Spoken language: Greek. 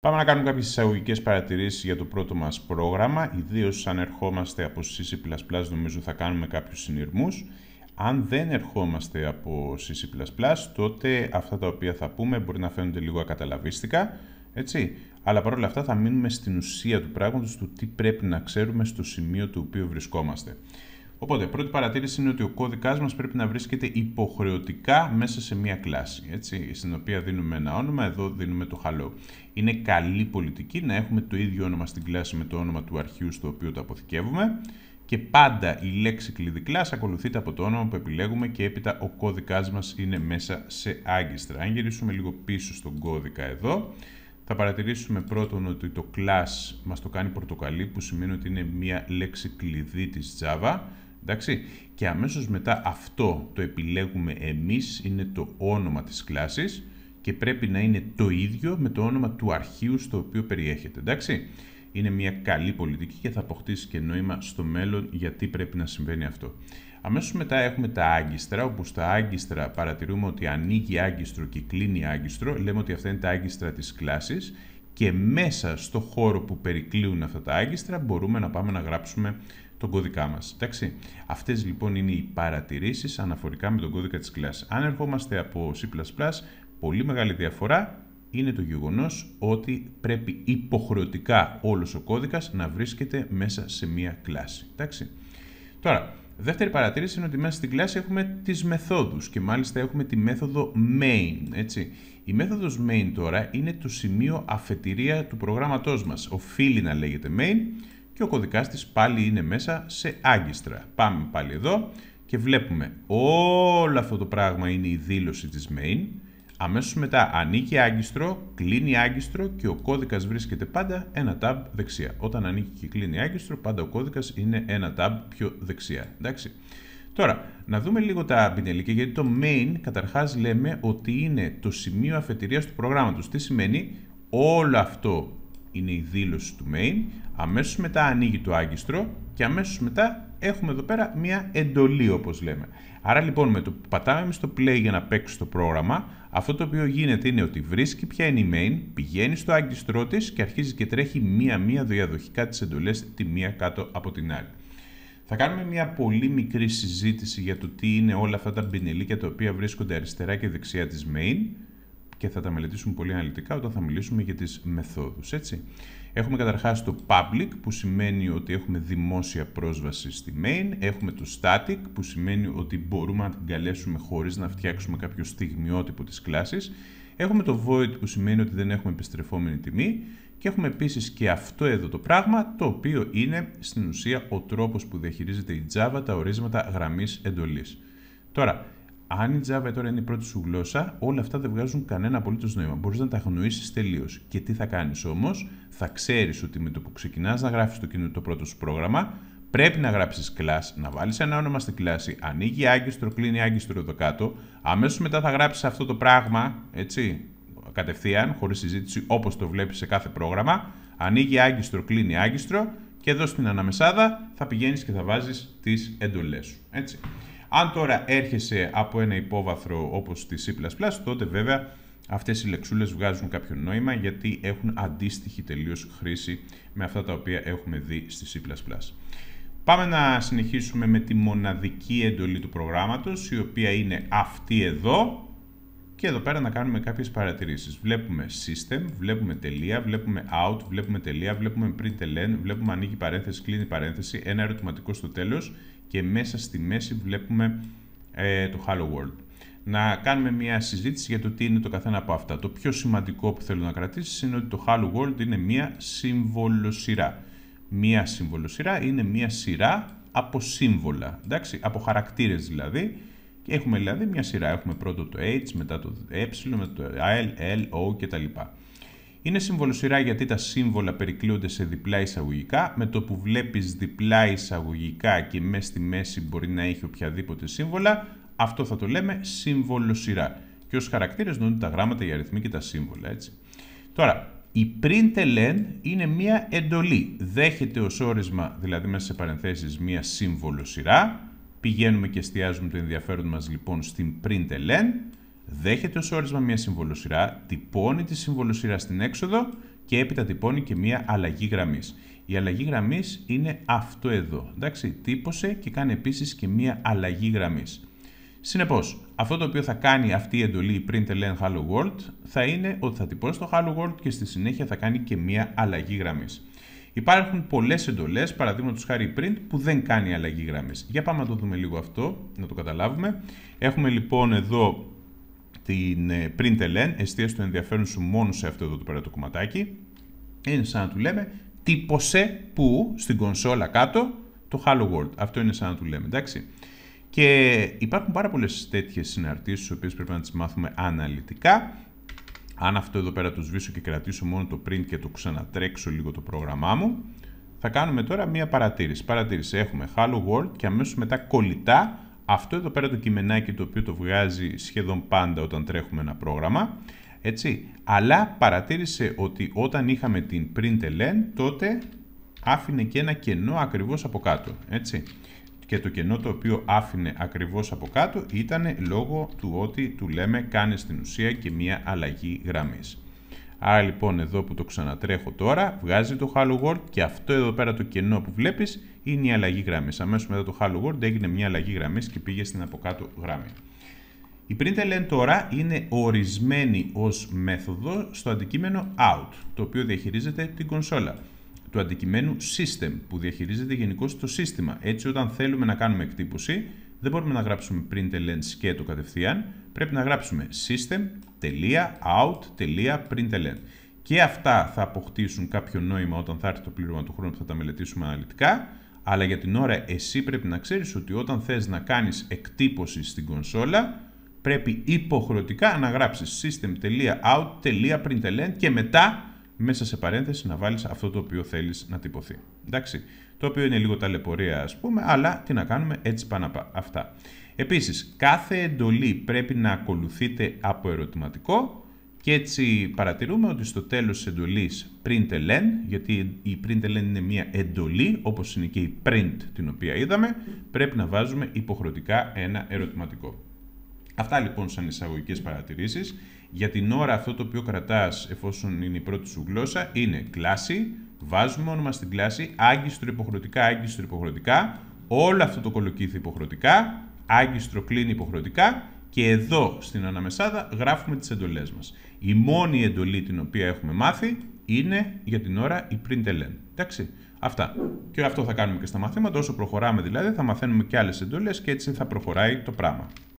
Πάμε να κάνουμε κάποιες εισαγωγικές παρατηρήσεις για το πρώτο μας πρόγραμμα, ιδίως αν ερχόμαστε από CC++ νομίζω θα κάνουμε κάποιους συνειρμούς. Αν δεν ερχόμαστε από CC++, τότε αυτά τα οποία θα πούμε μπορεί να φαίνονται λίγο ακαταλαβίστικα, έτσι. Αλλά παρόλα αυτά θα μείνουμε στην ουσία του πράγματος του τι πρέπει να ξέρουμε στο σημείο το οποίο βρισκόμαστε. Οπότε, πρώτη παρατήρηση είναι ότι ο κώδικα μας πρέπει να βρίσκεται υποχρεωτικά μέσα σε μία κλάση. Έτσι, στην οποία δίνουμε ένα όνομα, εδώ δίνουμε το χαλό. Είναι καλή πολιτική να έχουμε το ίδιο όνομα στην κλάση με το όνομα του αρχείου στο οποίο το αποθηκεύουμε και πάντα η λέξη κλειδί κλάση ακολουθείται από το όνομα που επιλέγουμε και έπειτα ο κώδικάς μας είναι μέσα σε άγγιστρα. Αν γυρίσουμε λίγο πίσω στον κώδικα εδώ, θα παρατηρήσουμε πρώτον ότι το class μας το κάνει πορτοκαλί που σημαίνει ότι είναι μια λέξη κλειδί της Java Εντάξει. Και αμέσως μετά αυτό το επιλέγουμε εμείς, είναι το όνομα της κλάσης και πρέπει να είναι το ίδιο με το όνομα του αρχείου στο οποίο περιέχεται. Εντάξει. Είναι μια καλή πολιτική και θα αποκτήσει και νόημα στο μέλλον γιατί πρέπει να συμβαίνει αυτό. Αμέσως μετά έχουμε τα άγκιστρα, όπου στα άγκιστρα παρατηρούμε ότι ανοίγει άγκιστρο και κλείνει άγκιστρο. Λέμε ότι αυτά είναι τα άγκιστρα της κλάσης και μέσα στο χώρο που περικλείουν αυτά τα άγκιστρα μπορούμε να πάμε να γράψουμε τον κώδικά μας. Αυτές λοιπόν είναι οι παρατηρήσεις αναφορικά με τον κώδικα της κλάσης. Αν ερχόμαστε από C, πολύ μεγάλη διαφορά είναι το γεγονός ότι πρέπει υποχρεωτικά όλος ο κώδικας να βρίσκεται μέσα σε μία κλάση. Τώρα, δεύτερη παρατήρηση είναι ότι μέσα στην κλάση έχουμε τις μεθόδους και μάλιστα έχουμε τη μέθοδο main. Έτσι. Η μέθοδος main τώρα είναι το σημείο αφετηρία του προγράμματός μας. Οφείλει να λέγεται main και ο κωδικάς της πάλι είναι μέσα σε άγκιστρα. Πάμε πάλι εδώ και βλέπουμε όλο αυτό το πράγμα είναι η δήλωση της main. Αμέσως μετά ανοίγει άγκιστρο, κλείνει άγκιστρο και ο κώδικας βρίσκεται πάντα ένα tab δεξιά. Όταν ανοίγει και κλείνει άγκιστρο πάντα ο κώδικας είναι ένα tab πιο δεξιά. Τώρα, να δούμε λίγο τα πινελίκια, γιατί το main καταρχάς λέμε ότι είναι το σημείο αφετηρίας του προγράμματος. Τι σημαίνει όλο αυτό είναι η δήλωση του main, αμέσως μετά ανοίγει το άγκιστρο και αμέσως μετά έχουμε εδώ πέρα μια εντολή όπως λέμε. Άρα λοιπόν με το πατάμε εμείς το play για να παίξει το πρόγραμμα, αυτό το οποίο γίνεται είναι ότι βρίσκει ποια είναι η main, πηγαίνει στο άγκιστρό της και αρχίζει και τρέχει μία-μία διαδοχικά τις εντολές τη μία κάτω από την άλλη. Θα κάνουμε μια πολύ μικρή συζήτηση για το τι είναι όλα αυτά τα μπινελίκια τα οποία βρίσκονται αριστερά και δεξιά της main, και θα τα μελετήσουμε πολύ αναλυτικά όταν θα μιλήσουμε για τις μεθόδους, έτσι. Έχουμε καταρχάς το public που σημαίνει ότι έχουμε δημόσια πρόσβαση στη main, έχουμε το static που σημαίνει ότι μπορούμε να την καλέσουμε χωρίς να φτιάξουμε κάποιο στιγμιότυπο της κλάσης, έχουμε το void που σημαίνει ότι δεν έχουμε επιστρεφόμενη τιμή και έχουμε επίσης και αυτό εδώ το πράγμα το οποίο είναι στην ουσία ο τρόπος που διαχειρίζεται η Java τα ορίσματα γραμμής εντολής. Τώρα, αν η Java τώρα είναι η πρώτη σου γλώσσα, όλα αυτά δεν βγάζουν κανένα απολύτως νόημα. Μπορείς να τα αγνοήσεις τελείως. Και τι θα κάνεις όμως, θα ξέρεις ότι με το που ξεκινάς να γράφεις το, το πρώτο σου πρόγραμμα, πρέπει να γράψεις class, να βάλεις ένα όνομα στην κλάση, ανοίγει άγκιστρο, κλείνει άγκιστρο εδώ κάτω. Αμέσως μετά θα γράψεις αυτό το πράγμα, έτσι, κατευθείαν, χωρίς συζήτηση, όπως το βλέπεις σε κάθε πρόγραμμα. Ανοίγει άγκιστρο, κλείνει άγκιστρο και εδώ στην αναμεσάδα θα πηγαίνεις και θα βάζεις τις εντολές σου. Έτσι. Αν τώρα έρχεσαι από ένα υπόβαθρο όπως τη C++, τότε βέβαια αυτές οι λεξούλες βγάζουν κάποιο νόημα γιατί έχουν αντίστοιχη τελείως χρήση με αυτά τα οποία έχουμε δει στη C++. Πάμε να συνεχίσουμε με τη μοναδική εντολή του προγράμματος, η οποία είναι αυτή εδώ, και εδώ πέρα να κάνουμε κάποιες παρατηρήσεις. Βλέπουμε system, βλέπουμε τελεία, βλέπουμε out, βλέπουμε τελεία, βλέπουμε println, βλέπουμε ανοίγει παρένθεση, κλείνει παρένθεση, ένα ερωτηματικό στο τέλος και μέσα στη μέση βλέπουμε ε, το Hello World. Να κάνουμε μια συζήτηση για το τι είναι το καθένα από αυτά. Το πιο σημαντικό που θέλω να κρατήσεις είναι ότι το Hello World είναι μια συμβολοσυρά. Μια συμβολοσυρά είναι μια σειρά από σύμβολα, εντάξει, από χαρακτήρες δηλαδή, Έχουμε δηλαδή μια σειρά. Έχουμε πρώτο το H, μετά το ε, μετά το L, L, O κτλ. Είναι σύμβολο σειρά γιατί τα σύμβολα περικλείονται σε διπλά εισαγωγικά, με το που βλέπεις διπλά εισαγωγικά και μέσα στη μέση μπορεί να έχει οποιαδήποτε σύμβολα, αυτό θα το λέμε σύμβολο σειρά. Και ως χαρακτήρες νοούνται τα γράμματα, οι αριθμοί και τα σύμβολα, έτσι. Τώρα, η println είναι μία εντολή. Δέχεται ως όρισμα, δηλαδή μέσα σε παρενθέσεις, μία σύμβολο σειρά Πηγαίνουμε και εστιάζουμε το ενδιαφέρον μας λοιπόν στην print ln, δέχεται ως όρισμα μια συμβολοσυρά, τυπώνει τη συμβολοσυρά στην έξοδο και έπειτα τυπώνει και μια αλλαγή γραμμής. Η αλλαγή γραμμής είναι αυτό εδώ, εντάξει, τύπωσε και κάνει επίσης και μια αλλαγή γραμμής. Συνεπώς, αυτό το οποίο θα κάνει αυτή η εντολή print Len hello world θα είναι ότι θα τυπώσει το hello world και στη συνέχεια θα κάνει και μια αλλαγή γραμμής. Υπάρχουν πολλές εντολές, παραδείγματος χάρη print, που δεν κάνει αλλαγή γραμμής. Για πάμε να το δούμε λίγο αυτό, να το καταλάβουμε. Έχουμε λοιπόν εδώ την ε, print ln, εστίαση του ενδιαφέρον σου μόνο σε αυτό εδώ το πέρα το κομματάκι. Είναι σαν να του λέμε τύπωσε που στην κονσόλα κάτω το Hello World. Αυτό είναι σαν να του λέμε, εντάξει. Και υπάρχουν πάρα πολλές τέτοιες συναρτήσεις, τι οποίες πρέπει να τις μάθουμε αναλυτικά. Αν αυτό εδώ πέρα το σβήσω και κρατήσω μόνο το print και το ξανατρέξω λίγο το πρόγραμμά μου, θα κάνουμε τώρα μία παρατήρηση. Παρατήρηση έχουμε Hello World και αμέσως μετά κολλητά αυτό εδώ πέρα το κειμενάκι το οποίο το βγάζει σχεδόν πάντα όταν τρέχουμε ένα πρόγραμμα. Έτσι, αλλά παρατήρησε ότι όταν είχαμε την println τότε άφηνε και ένα κενό ακριβώς από κάτω. Έτσι και το κενό το οποίο άφηνε ακριβώς από κάτω ήταν λόγω του ότι του λέμε κάνει στην ουσία και μία αλλαγή γραμμής. Άρα λοιπόν εδώ που το ξανατρέχω τώρα βγάζει το Hello World και αυτό εδώ πέρα το κενό που βλέπεις είναι η αλλαγή γραμμής. Αμέσως μετά το Hello World έγινε μια αλλαγή γραμμής και πήγε στην από κάτω γραμμή. Η print τώρα είναι ορισμένη ως μέθοδο στο αντικείμενο out, το οποίο διαχειρίζεται την κονσόλα του αντικειμένου system που διαχειρίζεται γενικώ το σύστημα. Έτσι, όταν θέλουμε να κάνουμε εκτύπωση, δεν μπορούμε να γράψουμε println σκέτο κατευθείαν, πρέπει να γράψουμε system.out.println. Και αυτά θα αποκτήσουν κάποιο νόημα όταν θα έρθει το πλήρωμα του χρόνου που θα τα μελετήσουμε αναλυτικά. Αλλά για την ώρα εσύ πρέπει να ξέρεις ότι όταν θες να κάνεις εκτύπωση στην κονσόλα, πρέπει υποχρεωτικά να γράψεις system.out.println και μετά μέσα σε παρένθεση να βάλεις αυτό το οποίο θέλεις να τυπωθεί. Εντάξει. Το οποίο είναι λίγο ταλαιπωρία, ας πούμε, αλλά τι να κάνουμε, έτσι πάνω αυτά. Επίσης, κάθε εντολή πρέπει να ακολουθείται από ερωτηματικό και έτσι παρατηρούμε ότι στο τέλος της εντολής print len, γιατί η print len είναι μια εντολή, όπως είναι και η print την οποία είδαμε, πρέπει να βάζουμε υποχρεωτικά ένα ερωτηματικό. Αυτά λοιπόν σαν εισαγωγικές παρατηρήσεις. Για την ώρα αυτό το οποίο κρατάς εφόσον είναι η πρώτη σου γλώσσα είναι κλάση, βάζουμε όνομα στην κλάση, άγκιστρο υποχρεωτικά, άγκιστρο υποχρεωτικά, όλο αυτό το κολοκύθι υποχρεωτικά, άγκιστρο κλείνει υποχρεωτικά και εδώ στην αναμεσάδα γράφουμε τις εντολές μας. Η μόνη εντολή την οποία έχουμε μάθει είναι για την ώρα η print Εντάξει, αυτά. Και αυτό θα κάνουμε και στα μαθήματα, όσο προχωράμε δηλαδή θα μαθαίνουμε και άλλες εντολές και έτσι θα προχωράει το πράγμα.